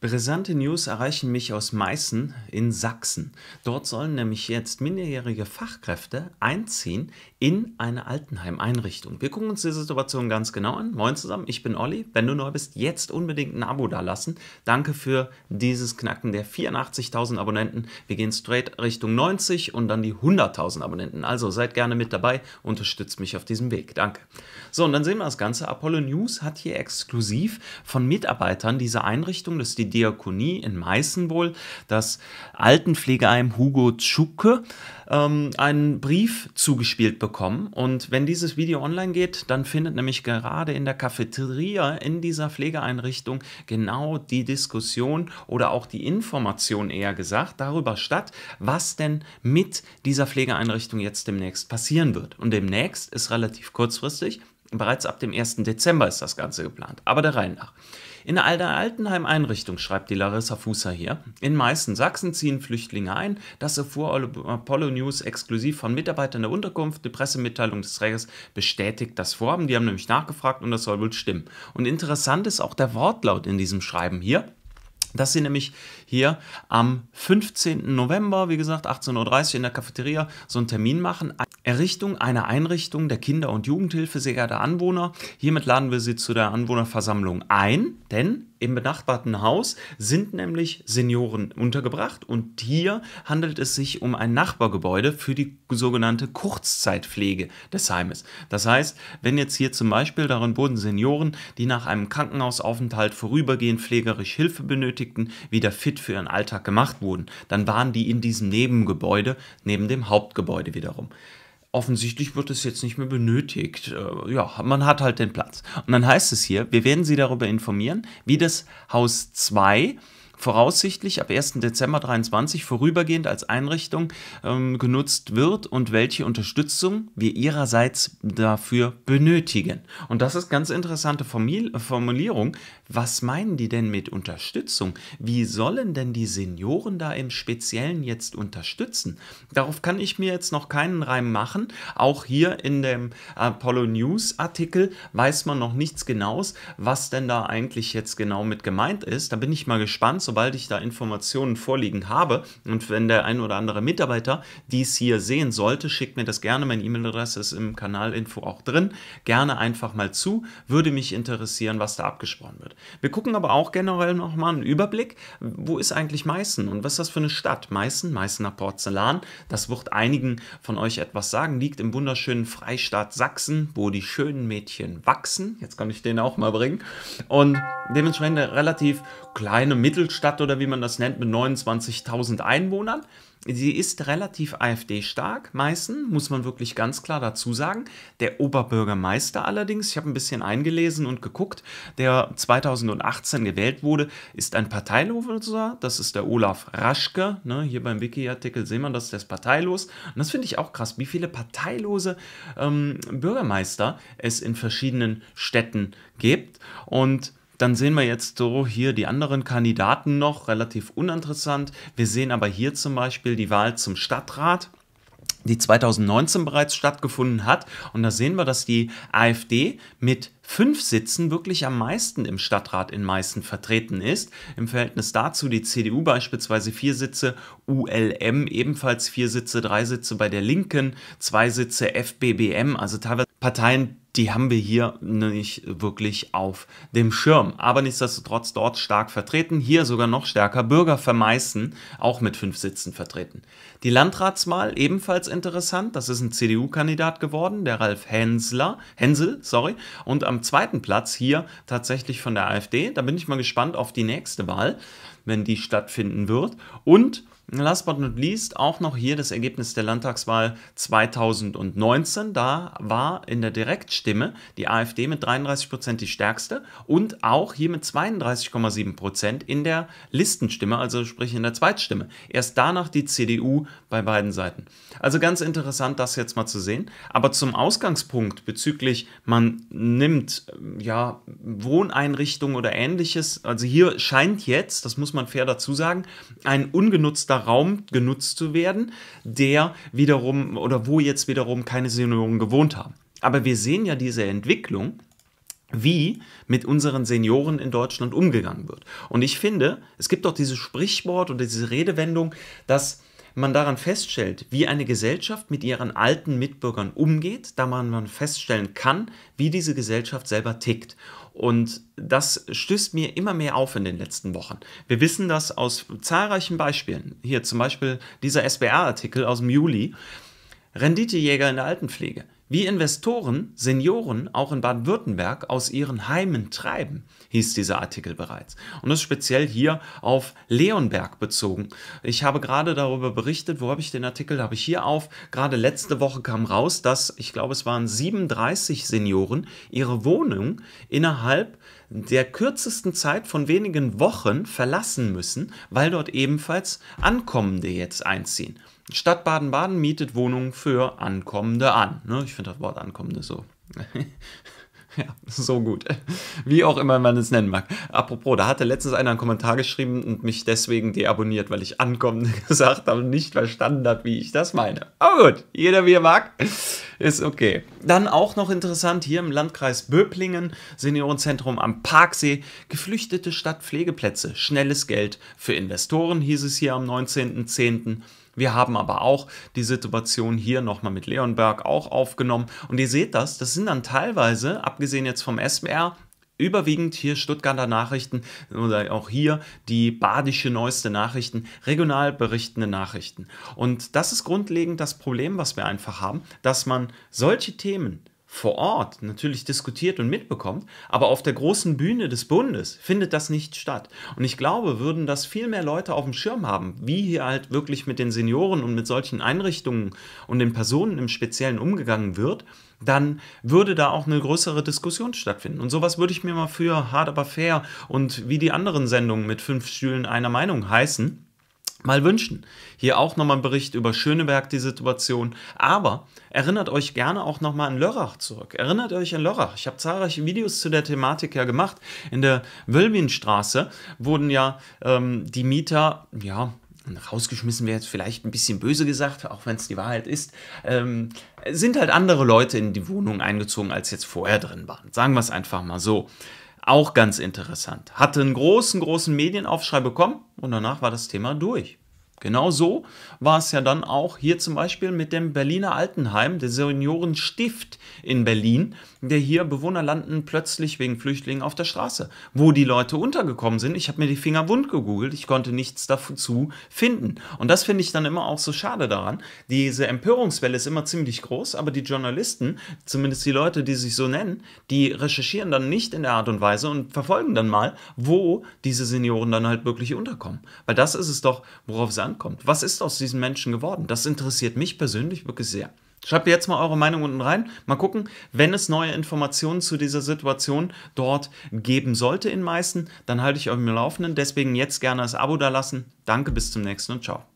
Brisante News erreichen mich aus Meißen in Sachsen. Dort sollen nämlich jetzt minderjährige Fachkräfte einziehen in eine Altenheimeinrichtung. Wir gucken uns die Situation ganz genau an. Moin zusammen, ich bin Olli. Wenn du neu bist, jetzt unbedingt ein Abo dalassen. Danke für dieses Knacken der 84.000 Abonnenten. Wir gehen straight Richtung 90 und dann die 100.000 Abonnenten. Also seid gerne mit dabei, unterstützt mich auf diesem Weg. Danke. So, und dann sehen wir das Ganze. Apollo News hat hier exklusiv von Mitarbeitern dieser Einrichtung, das ist die Diakonie in Meißen wohl das Altenpflegeheim Hugo Tschuke ähm, einen Brief zugespielt bekommen. Und wenn dieses Video online geht, dann findet nämlich gerade in der Cafeteria in dieser Pflegeeinrichtung genau die Diskussion oder auch die Information eher gesagt darüber statt, was denn mit dieser Pflegeeinrichtung jetzt demnächst passieren wird. Und demnächst ist relativ kurzfristig, bereits ab dem 1. Dezember ist das Ganze geplant, aber der Reihe nach. In einer Altenheimeinrichtung, schreibt die Larissa Fußer hier, in meisten Sachsen ziehen Flüchtlinge ein. Das erfuhr Apollo News exklusiv von Mitarbeitern der Unterkunft. Die Pressemitteilung des Trägers bestätigt das Vorhaben. Die haben nämlich nachgefragt und das soll wohl stimmen. Und interessant ist auch der Wortlaut in diesem Schreiben hier dass sie nämlich hier am 15. November, wie gesagt, 18.30 Uhr in der Cafeteria so einen Termin machen. Errichtung einer Einrichtung der Kinder- und Jugendhilfe, sehr geehrte Anwohner. Hiermit laden wir Sie zu der Anwohnerversammlung ein, denn im benachbarten Haus sind nämlich Senioren untergebracht und hier handelt es sich um ein Nachbargebäude für die sogenannte Kurzzeitpflege des Heimes. Das heißt, wenn jetzt hier zum Beispiel darin wurden Senioren, die nach einem Krankenhausaufenthalt vorübergehend pflegerisch Hilfe benötigten, wieder fit für ihren Alltag gemacht wurden, dann waren die in diesem Nebengebäude neben dem Hauptgebäude wiederum offensichtlich wird es jetzt nicht mehr benötigt. Äh, ja, man hat halt den Platz. Und dann heißt es hier, wir werden Sie darüber informieren, wie das Haus 2 voraussichtlich ab 1. Dezember 2023 vorübergehend als Einrichtung ähm, genutzt wird und welche Unterstützung wir ihrerseits dafür benötigen. Und das ist ganz interessante Formil Formulierung. Was meinen die denn mit Unterstützung? Wie sollen denn die Senioren da im Speziellen jetzt unterstützen? Darauf kann ich mir jetzt noch keinen Reim machen. Auch hier in dem Apollo News Artikel weiß man noch nichts Genaues, was denn da eigentlich jetzt genau mit gemeint ist. Da bin ich mal gespannt. So sobald ich da Informationen vorliegen habe und wenn der ein oder andere Mitarbeiter dies hier sehen sollte, schickt mir das gerne. Meine E-Mail-Adresse ist im Kanalinfo auch drin. Gerne einfach mal zu. Würde mich interessieren, was da abgesprochen wird. Wir gucken aber auch generell nochmal einen Überblick. Wo ist eigentlich Meißen und was ist das für eine Stadt? Meißen, Meißener Porzellan. Das wird einigen von euch etwas sagen. Liegt im wunderschönen Freistaat Sachsen, wo die schönen Mädchen wachsen. Jetzt kann ich den auch mal bringen. Und dementsprechend eine relativ kleine Mittelstadt Großstadt oder wie man das nennt, mit 29.000 Einwohnern. Sie ist relativ AfD-stark, Meißen, muss man wirklich ganz klar dazu sagen. Der Oberbürgermeister allerdings, ich habe ein bisschen eingelesen und geguckt, der 2018 gewählt wurde, ist ein Parteiloser. Das ist der Olaf Raschke. Ne, hier beim Wiki-Artikel sehen wir, dass der ist parteilos. Und das finde ich auch krass, wie viele parteilose ähm, Bürgermeister es in verschiedenen Städten gibt. Und dann sehen wir jetzt so hier die anderen Kandidaten noch, relativ uninteressant. Wir sehen aber hier zum Beispiel die Wahl zum Stadtrat die 2019 bereits stattgefunden hat. Und da sehen wir, dass die AfD mit fünf Sitzen wirklich am meisten im Stadtrat in Meißen vertreten ist. Im Verhältnis dazu die CDU beispielsweise vier Sitze, ULM ebenfalls vier Sitze, drei Sitze bei der Linken, zwei Sitze FBBM, also teilweise Parteien, die haben wir hier nicht wirklich auf dem Schirm. Aber nichtsdestotrotz dort stark vertreten, hier sogar noch stärker. Bürger vermeißen, auch mit fünf Sitzen vertreten. Die Landratswahl ebenfalls interessant. Das ist ein CDU-Kandidat geworden, der Ralf Hensler, Hensel, sorry. Und am zweiten Platz hier tatsächlich von der AfD. Da bin ich mal gespannt auf die nächste Wahl, wenn die stattfinden wird. Und Last but not least auch noch hier das Ergebnis der Landtagswahl 2019. Da war in der Direktstimme die AfD mit 33 Prozent die stärkste und auch hier mit 32,7 Prozent in der Listenstimme, also sprich in der Zweitstimme. Erst danach die CDU bei beiden Seiten. Also ganz interessant, das jetzt mal zu sehen. Aber zum Ausgangspunkt bezüglich, man nimmt äh, ja Wohneinrichtungen oder ähnliches, also hier scheint jetzt, das muss man fair dazu sagen, ein ungenutzter Raum genutzt zu werden, der wiederum oder wo jetzt wiederum keine Senioren gewohnt haben. Aber wir sehen ja diese Entwicklung, wie mit unseren Senioren in Deutschland umgegangen wird. Und ich finde, es gibt doch dieses Sprichwort oder diese Redewendung, dass man daran feststellt, wie eine Gesellschaft mit ihren alten Mitbürgern umgeht, da man, feststellen kann, wie diese Gesellschaft selber tickt. Und das stößt mir immer mehr auf in den letzten Wochen. Wir wissen das aus zahlreichen Beispielen. Hier zum Beispiel dieser SBR-Artikel aus dem Juli. Renditejäger in der Altenpflege wie Investoren Senioren auch in Baden-Württemberg aus ihren Heimen treiben, hieß dieser Artikel bereits. Und das ist speziell hier auf Leonberg bezogen. Ich habe gerade darüber berichtet, wo habe ich den Artikel, habe ich hier auf. Gerade letzte Woche kam raus, dass, ich glaube, es waren 37 Senioren ihre Wohnung innerhalb der kürzesten Zeit von wenigen Wochen verlassen müssen, weil dort ebenfalls Ankommende jetzt einziehen. Stadt Baden-Baden mietet Wohnungen für Ankommende an. Ne, ich finde das Wort Ankommende so Ja, so gut. Wie auch immer man es nennen mag. Apropos, da hatte letztens einer einen Kommentar geschrieben und mich deswegen deabonniert, weil ich ankommen gesagt habe und nicht verstanden habe, wie ich das meine. Aber gut, jeder wie er mag, ist okay. Dann auch noch interessant, hier im Landkreis Böblingen, Seniorenzentrum am Parksee, Geflüchtete Stadtpflegeplätze, schnelles Geld für Investoren, hieß es hier am 19.10., wir haben aber auch die Situation hier nochmal mit Leonberg auch aufgenommen. Und ihr seht das, das sind dann teilweise, abgesehen jetzt vom SMR, überwiegend hier Stuttgarter Nachrichten oder auch hier die badische neueste Nachrichten, regional berichtende Nachrichten. Und das ist grundlegend das Problem, was wir einfach haben, dass man solche Themen vor Ort natürlich diskutiert und mitbekommt, aber auf der großen Bühne des Bundes findet das nicht statt. Und ich glaube, würden das viel mehr Leute auf dem Schirm haben, wie hier halt wirklich mit den Senioren und mit solchen Einrichtungen und den Personen im Speziellen umgegangen wird, dann würde da auch eine größere Diskussion stattfinden. Und sowas würde ich mir mal für Hard aber fair und wie die anderen Sendungen mit fünf Stühlen einer Meinung heißen, mal wünschen. Hier auch nochmal ein Bericht über Schöneberg, die Situation. Aber erinnert euch gerne auch nochmal an Lörrach zurück. Erinnert euch an Lörrach. Ich habe zahlreiche Videos zu der Thematik ja gemacht. In der Wölbinstraße wurden ja ähm, die Mieter, ja, rausgeschmissen wäre jetzt vielleicht ein bisschen böse gesagt, auch wenn es die Wahrheit ist, ähm, sind halt andere Leute in die Wohnung eingezogen, als jetzt vorher drin waren. Sagen wir es einfach mal so auch ganz interessant. Hatte einen großen, großen Medienaufschrei bekommen und danach war das Thema durch. Genau so war es ja dann auch hier zum Beispiel mit dem Berliner Altenheim, der Seniorenstift in Berlin, der hier Bewohner landen plötzlich wegen Flüchtlingen auf der Straße. Wo die Leute untergekommen sind, ich habe mir die Finger wund gegoogelt, ich konnte nichts dazu finden. Und das finde ich dann immer auch so schade daran. Diese Empörungswelle ist immer ziemlich groß, aber die Journalisten, zumindest die Leute, die sich so nennen, die recherchieren dann nicht in der Art und Weise und verfolgen dann mal, wo diese Senioren dann halt wirklich unterkommen. Weil das ist es doch, worauf es ankommt Stand kommt. Was ist aus diesen Menschen geworden? Das interessiert mich persönlich wirklich sehr. Schreibt jetzt mal eure Meinung unten rein. Mal gucken, wenn es neue Informationen zu dieser Situation dort geben sollte in Meißen, dann halte ich euch im Laufenden. Deswegen jetzt gerne das Abo da lassen. Danke, bis zum nächsten und ciao.